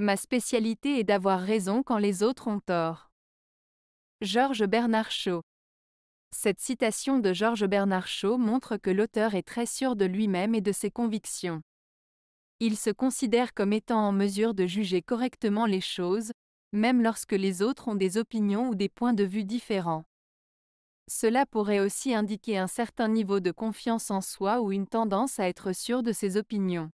Ma spécialité est d'avoir raison quand les autres ont tort. Georges Bernard Shaw. Cette citation de Georges Bernard Shaw montre que l'auteur est très sûr de lui-même et de ses convictions. Il se considère comme étant en mesure de juger correctement les choses, même lorsque les autres ont des opinions ou des points de vue différents. Cela pourrait aussi indiquer un certain niveau de confiance en soi ou une tendance à être sûr de ses opinions.